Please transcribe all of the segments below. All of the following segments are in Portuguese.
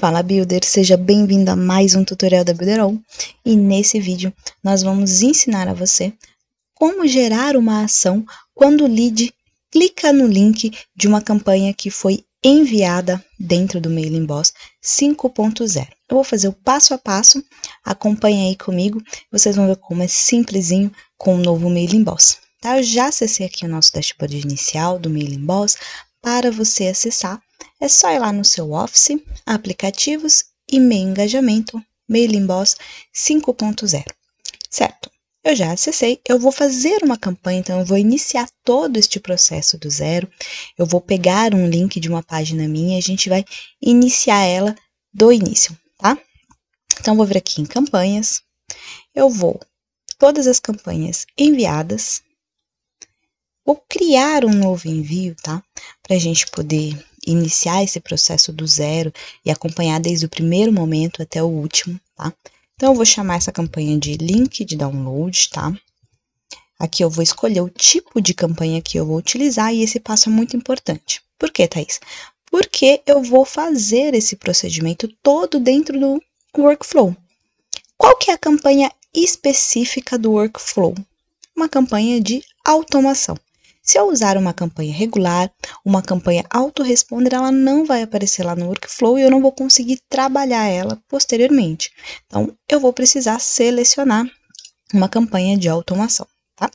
Fala Builder, seja bem-vindo a mais um tutorial da Builderall e nesse vídeo nós vamos ensinar a você como gerar uma ação quando o lead clica no link de uma campanha que foi enviada dentro do Mailing Boss 5.0. Eu vou fazer o passo a passo, acompanha aí comigo, vocês vão ver como é simplesinho com o novo Mailing Boss. Tá? Eu já acessei aqui o nosso dashboard inicial do Mailing Boss, para você acessar, é só ir lá no seu Office, Aplicativos e Meio Engajamento, Mailing Boss 5.0. Certo, eu já acessei, eu vou fazer uma campanha, então eu vou iniciar todo este processo do zero. Eu vou pegar um link de uma página minha e a gente vai iniciar ela do início, tá? Então, vou vir aqui em campanhas, eu vou todas as campanhas enviadas, Vou criar um novo envio, tá? Para a gente poder iniciar esse processo do zero e acompanhar desde o primeiro momento até o último, tá? Então, eu vou chamar essa campanha de link de download, tá? Aqui eu vou escolher o tipo de campanha que eu vou utilizar e esse passo é muito importante. Por quê, Thaís? Porque eu vou fazer esse procedimento todo dentro do workflow. Qual que é a campanha específica do workflow? Uma campanha de automação. Se eu usar uma campanha regular, uma campanha autoresponder, ela não vai aparecer lá no workflow e eu não vou conseguir trabalhar ela posteriormente. Então, eu vou precisar selecionar uma campanha de automação, tá?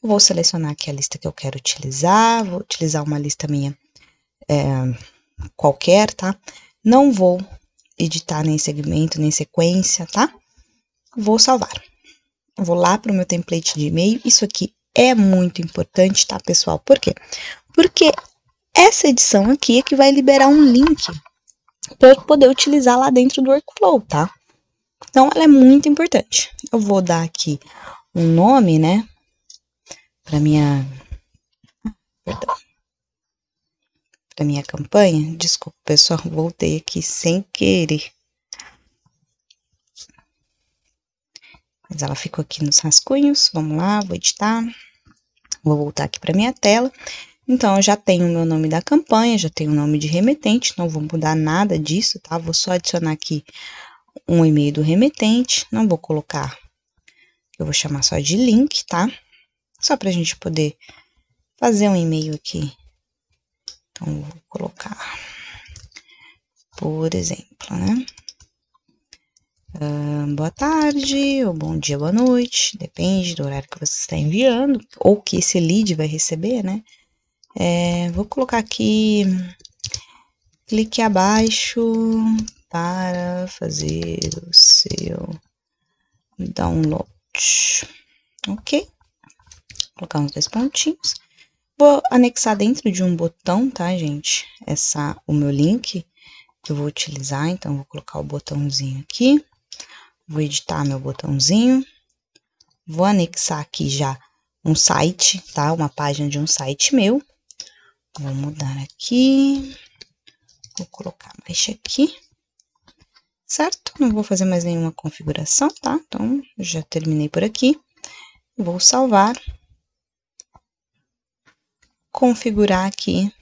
Eu vou selecionar aqui a lista que eu quero utilizar, vou utilizar uma lista minha é, qualquer, tá? Não vou editar nem segmento, nem sequência, tá? Vou salvar. Vou lá para o meu template de e-mail, isso aqui é muito importante, tá, pessoal? Por quê? Porque essa edição aqui é que vai liberar um link para eu poder utilizar lá dentro do workflow, tá? Então, ela é muito importante. Eu vou dar aqui um nome, né? Para minha. Perdão. Para minha campanha. Desculpa, pessoal, voltei aqui sem querer. Mas ela ficou aqui nos rascunhos. Vamos lá, vou editar. Vou voltar aqui para minha tela. Então, eu já tenho o meu nome da campanha, já tenho o nome de remetente, não vou mudar nada disso, tá? Vou só adicionar aqui um e-mail do remetente, não vou colocar, eu vou chamar só de link, tá? Só para a gente poder fazer um e-mail aqui. Então, vou colocar, por exemplo, né? Uh, boa tarde, ou bom dia, boa noite, depende do horário que você está enviando, ou que esse lead vai receber, né? É, vou colocar aqui, clique abaixo para fazer o seu download, ok? Vou colocar uns dois pontinhos. Vou anexar dentro de um botão, tá, gente? Essa, o meu link que eu vou utilizar, então vou colocar o botãozinho aqui. Vou editar meu botãozinho. Vou anexar aqui já um site, tá? Uma página de um site meu. Vou mudar aqui. Vou colocar mais aqui. Certo? Não vou fazer mais nenhuma configuração, tá? Então, já terminei por aqui. Vou salvar. Configurar aqui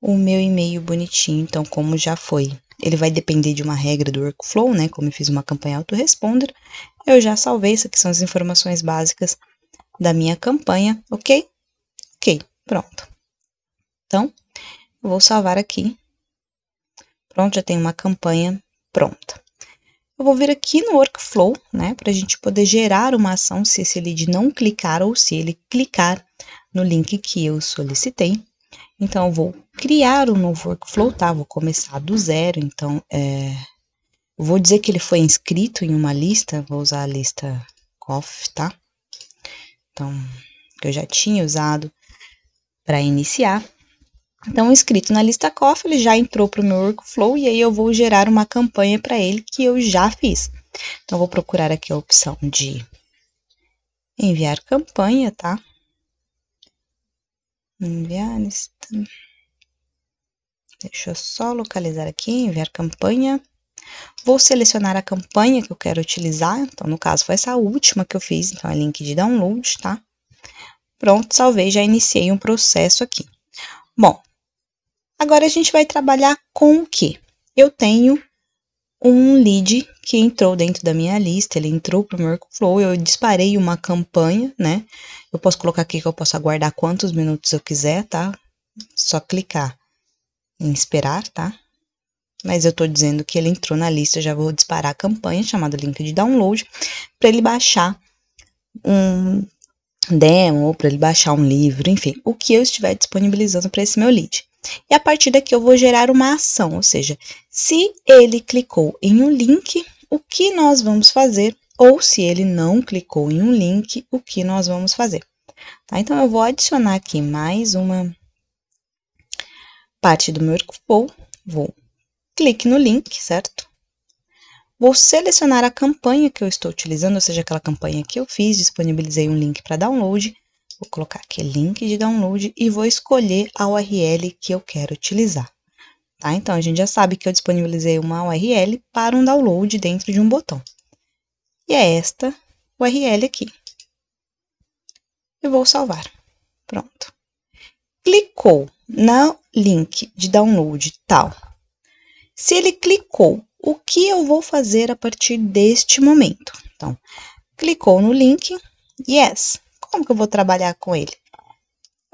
o meu e-mail bonitinho, então, como já foi ele vai depender de uma regra do workflow, né? Como eu fiz uma campanha autoresponder, eu já salvei isso que são as informações básicas da minha campanha, ok? Ok, pronto. Então, eu vou salvar aqui. Pronto, já tenho uma campanha pronta. Eu vou vir aqui no workflow, né, para a gente poder gerar uma ação se esse lead não clicar ou se ele clicar no link que eu solicitei. Então, vou criar um novo workflow, tá? Vou começar do zero, então, é... Vou dizer que ele foi inscrito em uma lista, vou usar a lista COF, tá? Então, que eu já tinha usado para iniciar. Então, inscrito na lista COF, ele já entrou para o meu workflow e aí eu vou gerar uma campanha para ele que eu já fiz. Então, vou procurar aqui a opção de enviar campanha, tá? Enviar lista. Deixa eu só localizar aqui, enviar campanha. Vou selecionar a campanha que eu quero utilizar. Então, no caso, foi essa última que eu fiz. Então, é link de download, tá? Pronto, salvei, já iniciei um processo aqui. Bom, agora a gente vai trabalhar com o que? Eu tenho um lead que entrou dentro da minha lista, ele entrou pro meu workflow, eu disparei uma campanha, né? Eu posso colocar aqui que eu posso aguardar quantos minutos eu quiser, tá? Só clicar em esperar, tá? Mas eu estou dizendo que ele entrou na lista, eu já vou disparar a campanha chamada link de download para ele baixar um demo ou para ele baixar um livro, enfim, o que eu estiver disponibilizando para esse meu lead. E a partir daqui eu vou gerar uma ação, ou seja, se ele clicou em um link, o que nós vamos fazer, ou se ele não clicou em um link, o que nós vamos fazer. Tá? Então, eu vou adicionar aqui mais uma parte do meu workflow, vou clique no link, certo? Vou selecionar a campanha que eu estou utilizando, ou seja, aquela campanha que eu fiz, disponibilizei um link para download, vou colocar aqui link de download e vou escolher a URL que eu quero utilizar. Tá? Então, a gente já sabe que eu disponibilizei uma URL para um download dentro de um botão. E é esta URL aqui. Eu vou salvar. Pronto. Clicou no link de download tal. Se ele clicou, o que eu vou fazer a partir deste momento? Então, clicou no link, yes. Como que eu vou trabalhar com ele?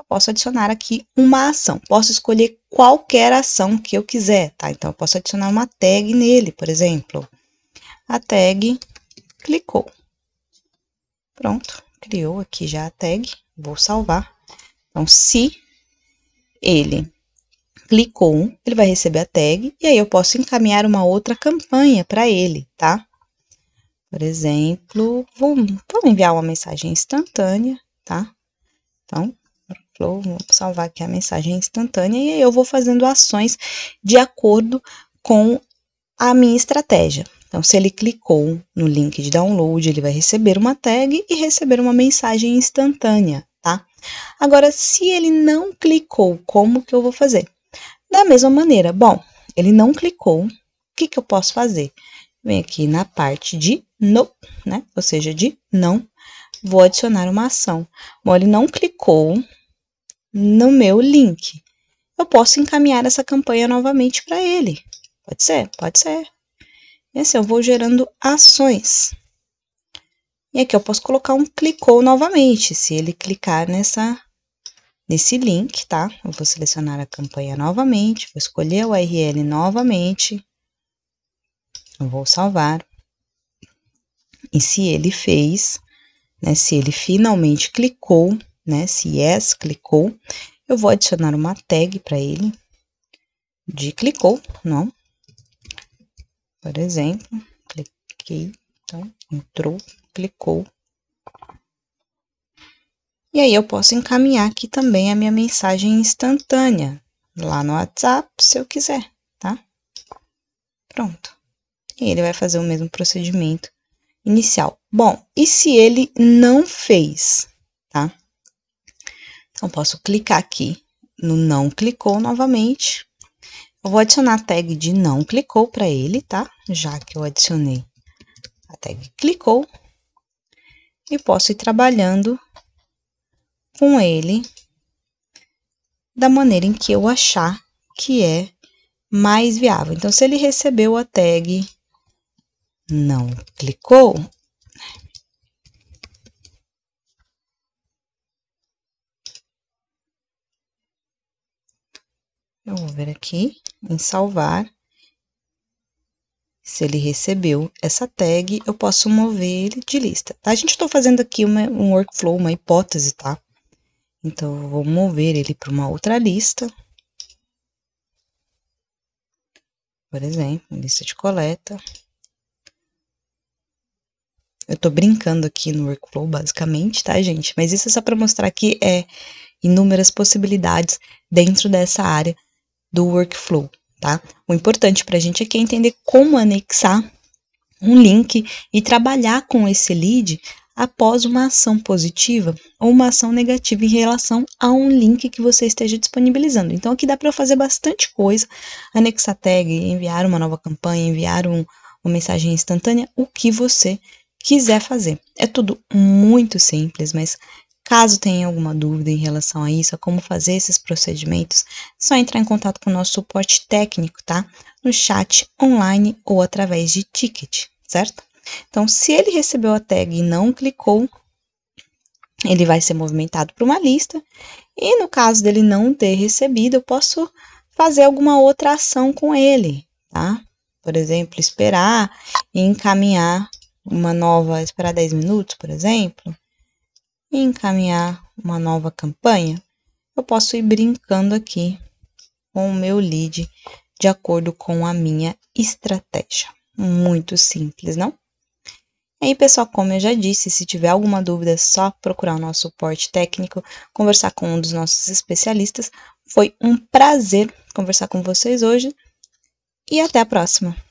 eu posso adicionar aqui uma ação. Posso escolher qualquer ação que eu quiser, tá? Então, eu posso adicionar uma tag nele, por exemplo. A tag clicou. Pronto, criou aqui já a tag. Vou salvar. Então, se ele clicou, ele vai receber a tag e aí eu posso encaminhar uma outra campanha para ele, tá? Por exemplo, vou, vou enviar uma mensagem instantânea, tá? Então, vou salvar aqui a mensagem instantânea e aí eu vou fazendo ações de acordo com a minha estratégia. Então, se ele clicou no link de download, ele vai receber uma tag e receber uma mensagem instantânea, tá? Agora, se ele não clicou, como que eu vou fazer? Da mesma maneira, bom, ele não clicou, o que, que eu posso fazer? Vem aqui na parte de no, né? Ou seja, de não, vou adicionar uma ação. Bom, ele não clicou, no meu link. Eu posso encaminhar essa campanha novamente para ele. Pode ser? Pode ser. E assim, eu vou gerando ações. E aqui eu posso colocar um clicou novamente, se ele clicar nessa, nesse link, tá? Eu vou selecionar a campanha novamente, vou escolher o URL novamente, eu vou salvar. E se ele fez, né, se ele finalmente clicou, né? Se yes clicou, eu vou adicionar uma tag para ele de clicou, não? Por exemplo, cliquei, então, entrou, clicou. E aí eu posso encaminhar aqui também a minha mensagem instantânea lá no WhatsApp, se eu quiser, tá? Pronto. E ele vai fazer o mesmo procedimento inicial. Bom, e se ele não fez? Então, posso clicar aqui no não clicou novamente. Eu vou adicionar a tag de não clicou para ele, tá? Já que eu adicionei a tag clicou. E posso ir trabalhando com ele da maneira em que eu achar que é mais viável. Então, se ele recebeu a tag não clicou, Eu vou ver aqui em salvar. Se ele recebeu essa tag, eu posso mover ele de lista. Tá? A gente estou tá fazendo aqui uma, um workflow, uma hipótese, tá? Então, eu vou mover ele para uma outra lista. Por exemplo, lista de coleta. Eu tô brincando aqui no workflow, basicamente, tá, gente? Mas isso é só para mostrar que é inúmeras possibilidades dentro dessa área do workflow, tá? O importante para a gente aqui é entender como anexar um link e trabalhar com esse lead após uma ação positiva ou uma ação negativa em relação a um link que você esteja disponibilizando. Então, aqui dá para fazer bastante coisa, anexar tag, enviar uma nova campanha, enviar um, uma mensagem instantânea, o que você quiser fazer. É tudo muito simples, mas Caso tenha alguma dúvida em relação a isso, a como fazer esses procedimentos, é só entrar em contato com o nosso suporte técnico, tá? No chat online ou através de ticket, certo? Então, se ele recebeu a tag e não clicou, ele vai ser movimentado para uma lista. E no caso dele não ter recebido, eu posso fazer alguma outra ação com ele, tá? Por exemplo, esperar e encaminhar uma nova, esperar 10 minutos, por exemplo e encaminhar uma nova campanha, eu posso ir brincando aqui com o meu lead de acordo com a minha estratégia. Muito simples, não? E aí, pessoal, como eu já disse, se tiver alguma dúvida, é só procurar o nosso suporte técnico, conversar com um dos nossos especialistas. Foi um prazer conversar com vocês hoje e até a próxima!